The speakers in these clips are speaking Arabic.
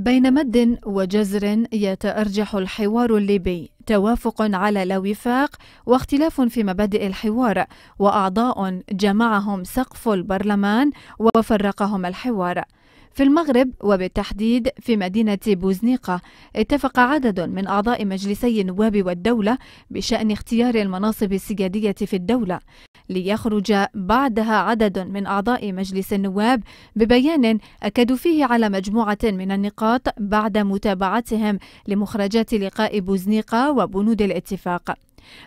بين مد وجزر يتأرجح الحوار الليبي توافق على لا وفاق واختلاف في مبادئ الحوار وأعضاء جمعهم سقف البرلمان وفرقهم الحوار في المغرب وبالتحديد في مدينة بوزنيقة اتفق عدد من أعضاء مجلسي النواب والدولة بشأن اختيار المناصب السيادية في الدولة ليخرج بعدها عدد من أعضاء مجلس النواب ببيان أكدوا فيه على مجموعة من النقاط بعد متابعتهم لمخرجات لقاء بوزنيقة وبنود الاتفاق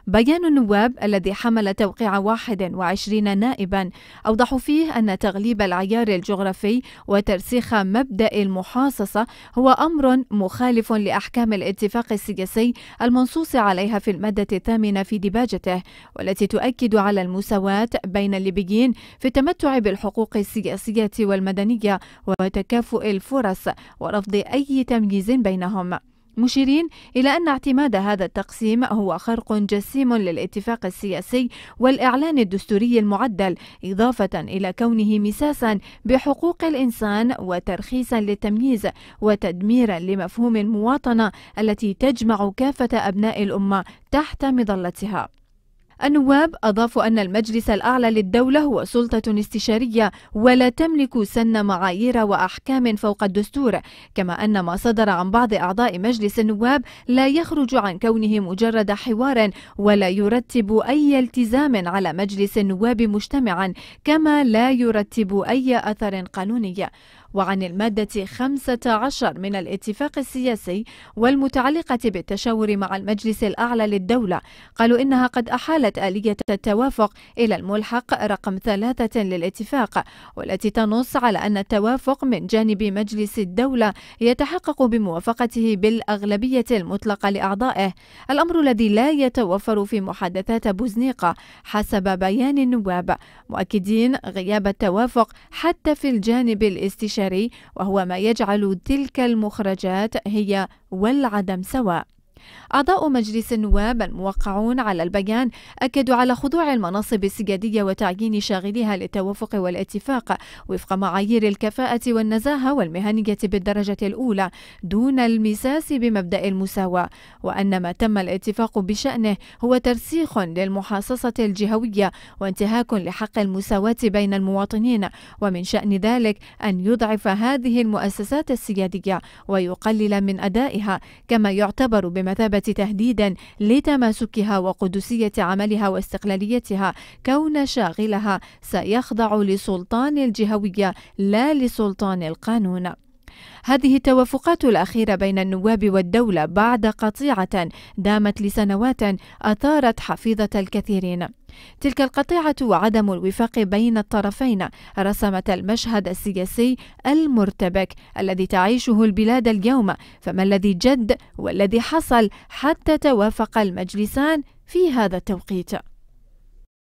بيان النواب الذي حمل توقيع 21 نائبا أوضح فيه أن تغليب العيار الجغرافي وترسيخ مبدأ المحاصصة هو أمر مخالف لأحكام الاتفاق السياسي المنصوص عليها في المادة الثامنة في دباجته والتي تؤكد على المساواة بين الليبيين في التمتع بالحقوق السياسية والمدنية وتكافؤ الفرص ورفض أي تمييز بينهم مشيرين إلى أن اعتماد هذا التقسيم هو خرق جسيم للاتفاق السياسي والإعلان الدستوري المعدل إضافة إلى كونه مساسا بحقوق الإنسان وترخيصا للتمييز وتدميرا لمفهوم المواطنة التي تجمع كافة أبناء الأمة تحت مظلتها النواب أضافوا أن المجلس الأعلى للدولة هو سلطة استشارية ولا تملك سن معايير وأحكام فوق الدستور كما أن ما صدر عن بعض أعضاء مجلس النواب لا يخرج عن كونه مجرد حوار ولا يرتب أي التزام على مجلس النواب مجتمعا كما لا يرتب أي أثر قانوني وعن المادة 15 من الاتفاق السياسي والمتعلقة بالتشاور مع المجلس الأعلى للدولة قالوا إنها قد أحالت آلية التوافق إلى الملحق رقم ثلاثة للاتفاق والتي تنص على أن التوافق من جانب مجلس الدولة يتحقق بموافقته بالأغلبية المطلقة لأعضائه الأمر الذي لا يتوفر في محادثات بوزنيقة حسب بيان النواب مؤكدين غياب التوافق حتى في الجانب الاستشاري البشري وهو ما يجعل تلك المخرجات هي والعدم سواء أعضاء مجلس النواب الموقعون على البيان أكدوا على خضوع المناصب السيادية وتعيين شاغليها للتوافق والاتفاق وفق معايير الكفاءة والنزاهة والمهنية بالدرجة الأولى دون المساس بمبدأ المساواة وأن ما تم الاتفاق بشأنه هو ترسيخ للمحاصصة الجهوية وانتهاك لحق المساواة بين المواطنين ومن شأن ذلك أن يضعف هذه المؤسسات السيادية ويقلل من أدائها كما يعتبر بما بمثابة تهديدا لتماسكها وقدسية عملها واستقلاليتها كون شاغلها سيخضع لسلطان الجهوية لا لسلطان القانون هذه التوافقات الأخيرة بين النواب والدولة بعد قطيعة دامت لسنوات أثارت حفيظة الكثيرين. تلك القطيعة وعدم الوفاق بين الطرفين رسمت المشهد السياسي المرتبك الذي تعيشه البلاد اليوم، فما الذي جد والذي حصل حتى توافق المجلسان في هذا التوقيت؟